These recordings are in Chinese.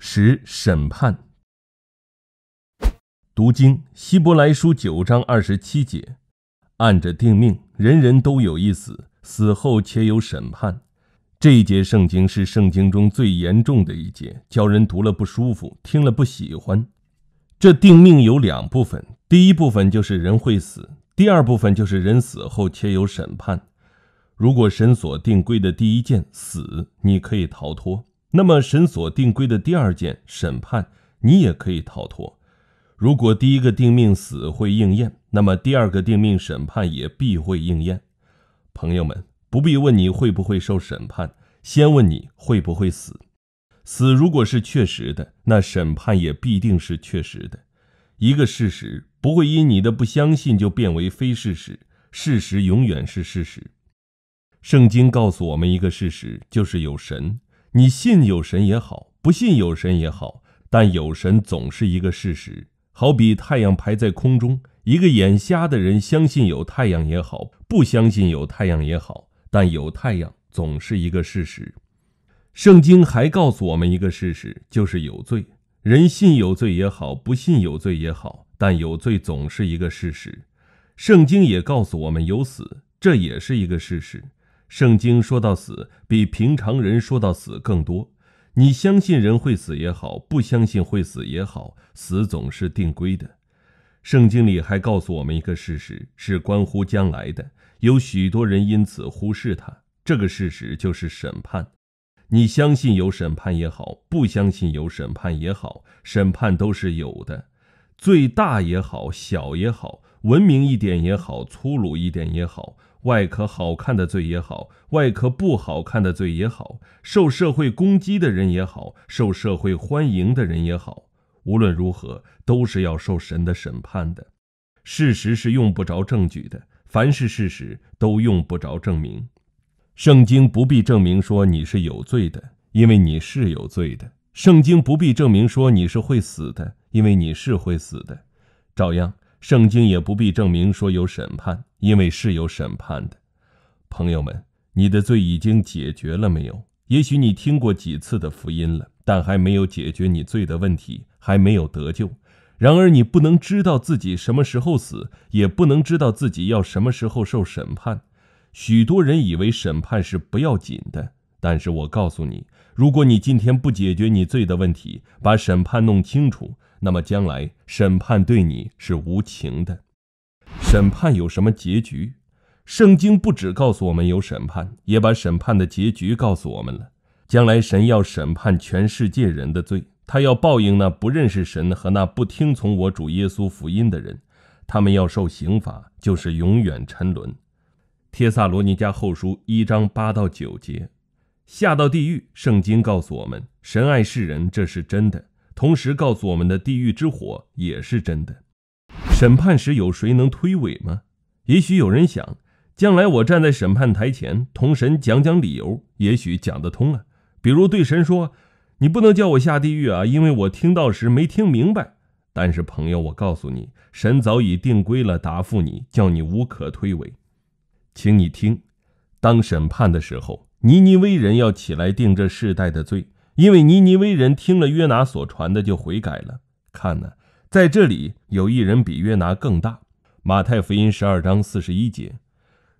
十审判。读经希伯来书九章二十七节，按着定命，人人都有一死，死后且有审判。这一节圣经是圣经中最严重的一节，叫人读了不舒服，听了不喜欢。这定命有两部分，第一部分就是人会死，第二部分就是人死后且有审判。如果神所定规的第一件死，你可以逃脱。那么神所定规的第二件审判，你也可以逃脱。如果第一个定命死会应验，那么第二个定命审判也必会应验。朋友们不必问你会不会受审判，先问你会不会死。死如果是确实的，那审判也必定是确实的一个事实，不会因你的不相信就变为非事实。事实永远是事实。圣经告诉我们一个事实，就是有神。你信有神也好，不信有神也好，但有神总是一个事实。好比太阳排在空中，一个眼瞎的人相信有太阳也好，不相信有太阳也好，但有太阳总是一个事实。圣经还告诉我们一个事实，就是有罪。人信有罪也好，不信有罪也好，但有罪总是一个事实。圣经也告诉我们有死，这也是一个事实。圣经说到死比平常人说到死更多。你相信人会死也好，不相信会死也好，死总是定规的。圣经里还告诉我们一个事实，是关乎将来的。有许多人因此忽视它。这个事实就是审判。你相信有审判也好，不相信有审判也好，审判都是有的，最大也好，小也好。文明一点也好，粗鲁一点也好；外壳好看的罪也好，外壳不好看的罪也好；受社会攻击的人也好，受社会欢迎的人也好，无论如何都是要受神的审判的。事实是用不着证据的，凡是事实都用不着证明。圣经不必证明说你是有罪的，因为你是有罪的；圣经不必证明说你是会死的，因为你是会死的，照样。圣经也不必证明说有审判，因为是有审判的。朋友们，你的罪已经解决了没有？也许你听过几次的福音了，但还没有解决你罪的问题，还没有得救。然而，你不能知道自己什么时候死，也不能知道自己要什么时候受审判。许多人以为审判是不要紧的，但是我告诉你，如果你今天不解决你罪的问题，把审判弄清楚。那么将来审判对你是无情的。审判有什么结局？圣经不只告诉我们有审判，也把审判的结局告诉我们了。将来神要审判全世界人的罪，他要报应那不认识神和那不听从我主耶稣福音的人，他们要受刑罚，就是永远沉沦。帖萨罗尼迦后书一章八到九节，下到地狱。圣经告诉我们，神爱世人，这是真的。同时告诉我们的地狱之火也是真的。审判时有谁能推诿吗？也许有人想，将来我站在审判台前，同神讲讲理由，也许讲得通啊。比如对神说：“你不能叫我下地狱啊，因为我听到时没听明白。”但是朋友，我告诉你，神早已定规了，答复你，叫你无可推诿。请你听，当审判的时候，尼尼威人要起来定这世代的罪。因为尼尼微人听了约拿所传的，就悔改了。看呐，在这里有一人比约拿更大。马太福音十二章四十一节，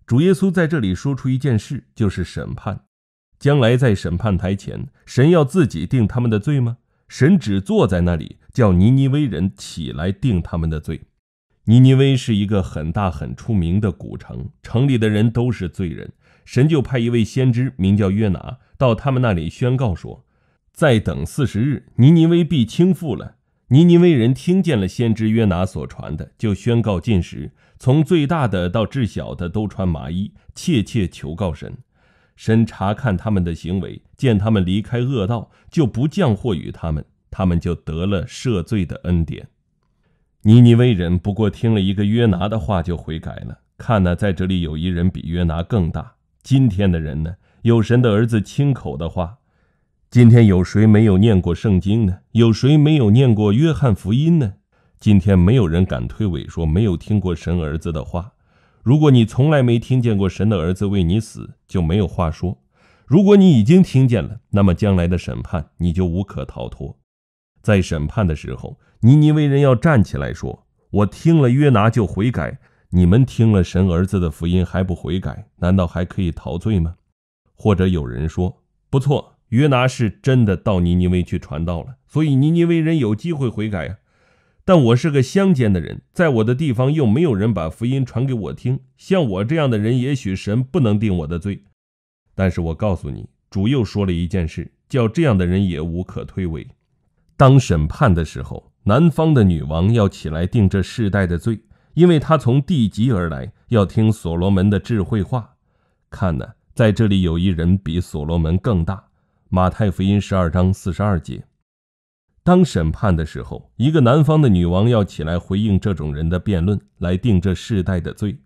主耶稣在这里说出一件事，就是审判。将来在审判台前，神要自己定他们的罪吗？神只坐在那里，叫尼尼微人起来定他们的罪。尼尼微是一个很大很出名的古城，城里的人都是罪人。神就派一位先知，名叫约拿，到他们那里宣告说。再等四十日，尼尼微必倾覆了。尼尼微人听见了先知约拿所传的，就宣告禁食，从最大的到至小的都穿麻衣，切切求告神。神查看他们的行为，见他们离开恶道，就不降祸与他们，他们就得了赦罪的恩典。尼尼微人不过听了一个约拿的话就悔改了。看呢，在这里有一人比约拿更大。今天的人呢？有神的儿子亲口的话。今天有谁没有念过圣经呢？有谁没有念过约翰福音呢？今天没有人敢推诿说没有听过神儿子的话。如果你从来没听见过神的儿子为你死，就没有话说；如果你已经听见了，那么将来的审判你就无可逃脱。在审判的时候，尼尼微人要站起来说：“我听了约拿就悔改。”你们听了神儿子的福音还不悔改，难道还可以逃罪吗？或者有人说：“不错。”约拿是真的到尼尼微去传道了，所以尼尼微人有机会悔改呀。但我是个乡间的人，在我的地方又没有人把福音传给我听。像我这样的人，也许神不能定我的罪。但是我告诉你，主又说了一件事，叫这样的人也无可推诿。当审判的时候，南方的女王要起来定这世代的罪，因为她从地极而来，要听所罗门的智慧话。看哪，在这里有一人比所罗门更大。马太福音十二章四十二节，当审判的时候，一个南方的女王要起来回应这种人的辩论，来定这世代的罪。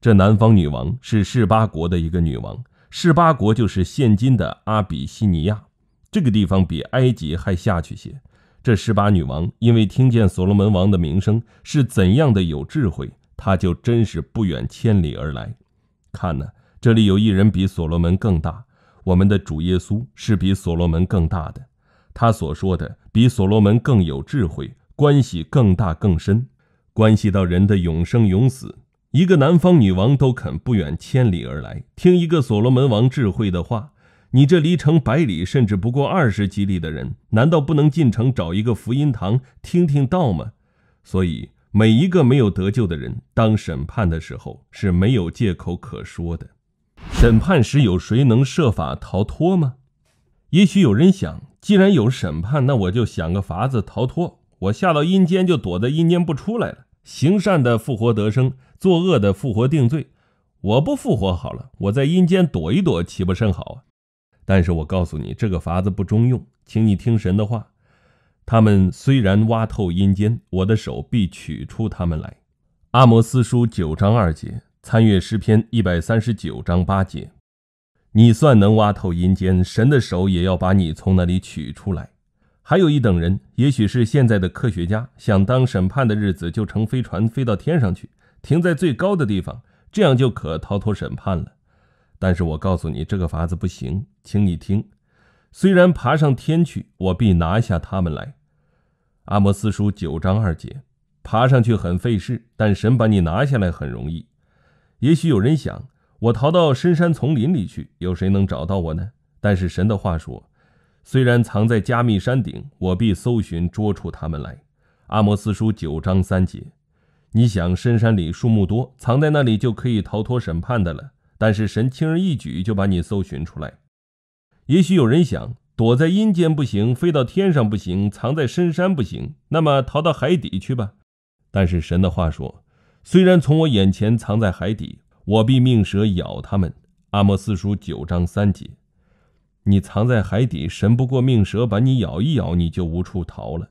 这南方女王是世巴国的一个女王，世巴国就是现今的阿比西尼亚，这个地方比埃及还下去些。这世巴女王因为听见所罗门王的名声是怎样的有智慧，她就真是不远千里而来。看呢，这里有一人比所罗门更大。我们的主耶稣是比所罗门更大的，他所说的比所罗门更有智慧，关系更大更深，关系到人的永生永死。一个南方女王都肯不远千里而来听一个所罗门王智慧的话，你这离城百里甚至不过二十几里的人，难道不能进城找一个福音堂听听道吗？所以每一个没有得救的人，当审判的时候是没有借口可说的。审判时有谁能设法逃脱吗？也许有人想，既然有审判，那我就想个法子逃脱。我下到阴间就躲在阴间不出来了。行善的复活得生，作恶的复活定罪。我不复活好了，我在阴间躲一躲岂不甚好啊？但是我告诉你，这个法子不中用，请你听神的话。他们虽然挖透阴间，我的手必取出他们来。阿摩斯书九章二节。参阅诗篇一百三十九章八节，你算能挖透阴间，神的手也要把你从那里取出来。还有一等人，也许是现在的科学家，想当审判的日子就乘飞船飞到天上去，停在最高的地方，这样就可逃脱审判了。但是我告诉你，这个法子不行，请你听，虽然爬上天去，我必拿下他们来。阿摩斯书九章二节，爬上去很费事，但神把你拿下来很容易。也许有人想，我逃到深山丛林里去，有谁能找到我呢？但是神的话说，虽然藏在加密山顶，我必搜寻捉出他们来。阿摩斯书九章三节。你想深山里树木多，藏在那里就可以逃脱审判的了。但是神轻而易举就把你搜寻出来。也许有人想，躲在阴间不行，飞到天上不行，藏在深山不行，那么逃到海底去吧。但是神的话说。虽然从我眼前藏在海底，我必命蛇咬他们。阿莫斯书九章三节，你藏在海底，神不过命蛇把你咬一咬，你就无处逃了。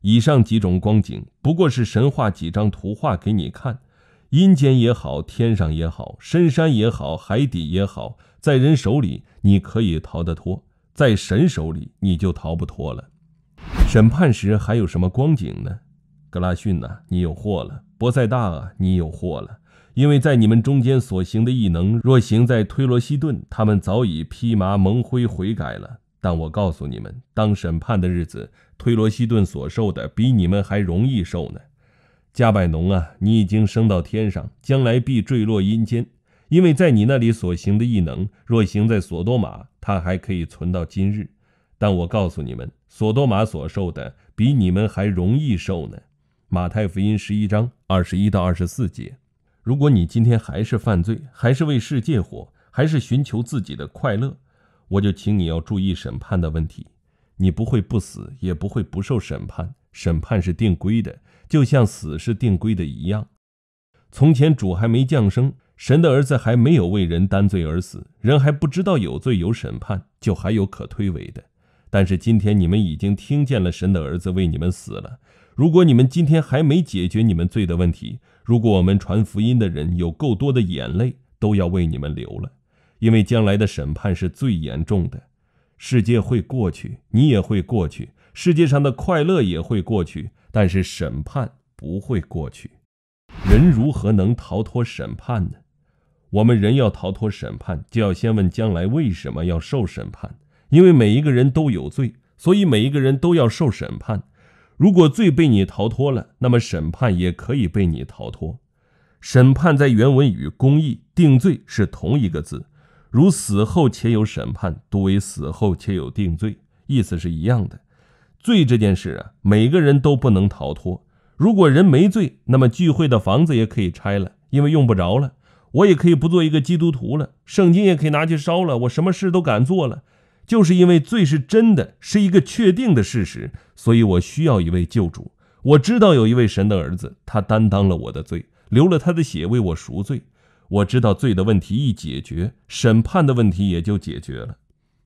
以上几种光景不过是神画几张图画给你看，阴间也好，天上也好，深山也好，海底也好，在人手里你可以逃得脱，在神手里你就逃不脱了。审判时还有什么光景呢？格拉逊呐，你有祸了；波塞大啊，你有祸了，因为在你们中间所行的异能，若行在推罗西顿，他们早已披麻蒙灰悔改了。但我告诉你们，当审判的日子，推罗西顿所受的比你们还容易受呢。加百农啊，你已经升到天上，将来必坠落阴间，因为在你那里所行的异能，若行在索多玛，他还可以存到今日。但我告诉你们，索多玛所受的比你们还容易受呢。马太福音十一章二十一到二十四节，如果你今天还是犯罪，还是为世界活，还是寻求自己的快乐，我就请你要注意审判的问题。你不会不死，也不会不受审判。审判是定规的，就像死是定规的一样。从前主还没降生，神的儿子还没有为人担罪而死，人还不知道有罪有审判，就还有可推诿的。但是今天你们已经听见了神的儿子为你们死了。如果你们今天还没解决你们罪的问题，如果我们传福音的人有够多的眼泪，都要为你们流了，因为将来的审判是最严重的。世界会过去，你也会过去，世界上的快乐也会过去，但是审判不会过去。人如何能逃脱审判呢？我们人要逃脱审判，就要先问将来为什么要受审判？因为每一个人都有罪，所以每一个人都要受审判。如果罪被你逃脱了，那么审判也可以被你逃脱。审判在原文与公义定罪是同一个字，如死后且有审判，读为死后且有定罪，意思是一样的。罪这件事啊，每个人都不能逃脱。如果人没罪，那么聚会的房子也可以拆了，因为用不着了。我也可以不做一个基督徒了，圣经也可以拿去烧了，我什么事都敢做了。就是因为罪是真的是一个确定的事实，所以我需要一位救主。我知道有一位神的儿子，他担当了我的罪，流了他的血为我赎罪。我知道罪的问题一解决，审判的问题也就解决了。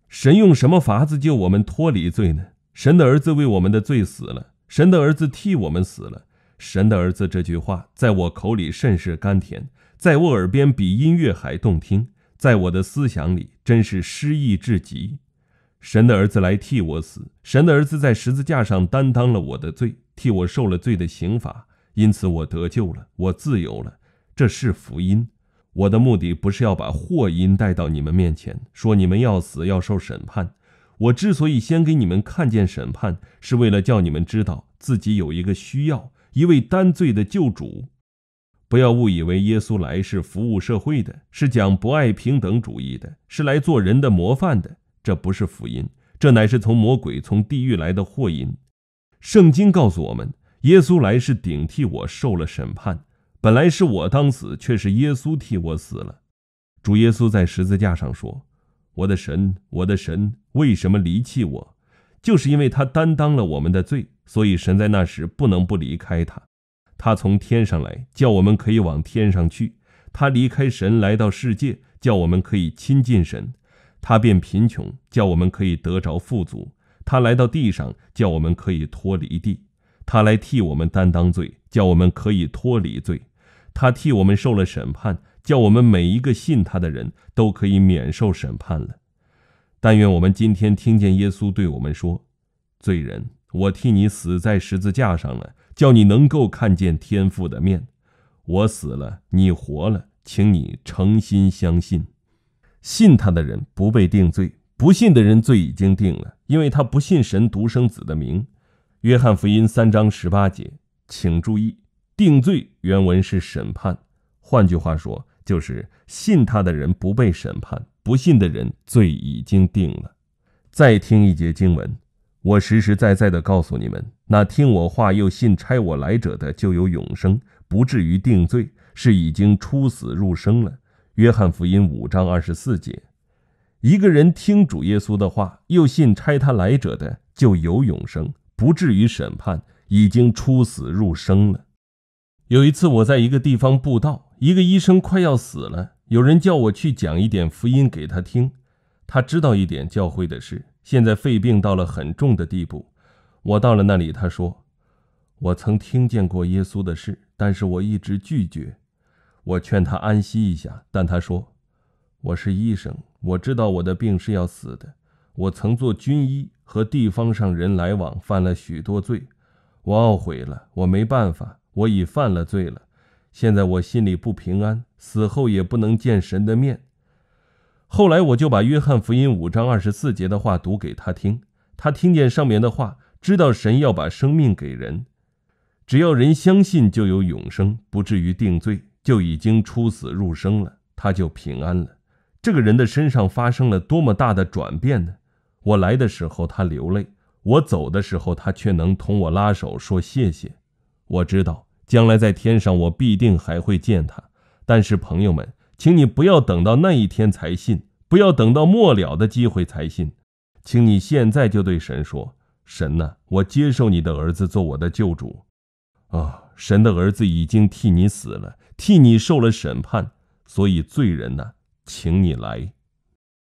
神用什么法子救我们脱离罪呢？神的儿子为我们的罪死了，神的儿子替我们死了。神的儿子这句话在我口里甚是甘甜，在我耳边比音乐还动听，在我的思想里真是诗意至极。神的儿子来替我死，神的儿子在十字架上担当了我的罪，替我受了罪的刑罚，因此我得救了，我自由了，这是福音。我的目的不是要把祸因带到你们面前，说你们要死要受审判。我之所以先给你们看见审判，是为了叫你们知道自己有一个需要一位担罪的救主。不要误以为耶稣来是服务社会的，是讲不爱平等主义的，是来做人的模范的。这不是福音，这乃是从魔鬼、从地狱来的祸因。圣经告诉我们，耶稣来是顶替我受了审判，本来是我当死，却是耶稣替我死了。主耶稣在十字架上说：“我的神，我的神，为什么离弃我？”就是因为他担当了我们的罪，所以神在那时不能不离开他。他从天上来，叫我们可以往天上去；他离开神来到世界，叫我们可以亲近神。他变贫穷，叫我们可以得着富足；他来到地上，叫我们可以脱离地；他来替我们担当罪，叫我们可以脱离罪；他替我们受了审判，叫我们每一个信他的人都可以免受审判了。但愿我们今天听见耶稣对我们说：“罪人，我替你死在十字架上了，叫你能够看见天父的面。我死了，你活了，请你诚心相信。”信他的人不被定罪，不信的人罪已经定了，因为他不信神独生子的名，约翰福音三章十八节，请注意，定罪原文是审判，换句话说，就是信他的人不被审判，不信的人罪已经定了。再听一节经文，我实实在在的告诉你们，那听我话又信差我来者的就有永生，不至于定罪，是已经出死入生了。约翰福音五章二十四节：一个人听主耶稣的话，又信差他来者的，就有永生，不至于审判，已经出死入生了。有一次，我在一个地方布道，一个医生快要死了，有人叫我去讲一点福音给他听。他知道一点教会的事，现在肺病到了很重的地步。我到了那里，他说：“我曾听见过耶稣的事，但是我一直拒绝。”我劝他安息一下，但他说：“我是医生，我知道我的病是要死的。我曾做军医和地方上人来往，犯了许多罪，我懊悔了。我没办法，我已犯了罪了。现在我心里不平安，死后也不能见神的面。”后来我就把《约翰福音》五章二十四节的话读给他听，他听见上面的话，知道神要把生命给人，只要人相信就有永生，不至于定罪。就已经出死入生了，他就平安了。这个人的身上发生了多么大的转变呢？我来的时候他流泪，我走的时候他却能同我拉手说谢谢。我知道将来在天上我必定还会见他，但是朋友们，请你不要等到那一天才信，不要等到末了的机会才信，请你现在就对神说：“神呐，我接受你的儿子做我的救主。”啊。神的儿子已经替你死了，替你受了审判，所以罪人哪，请你来。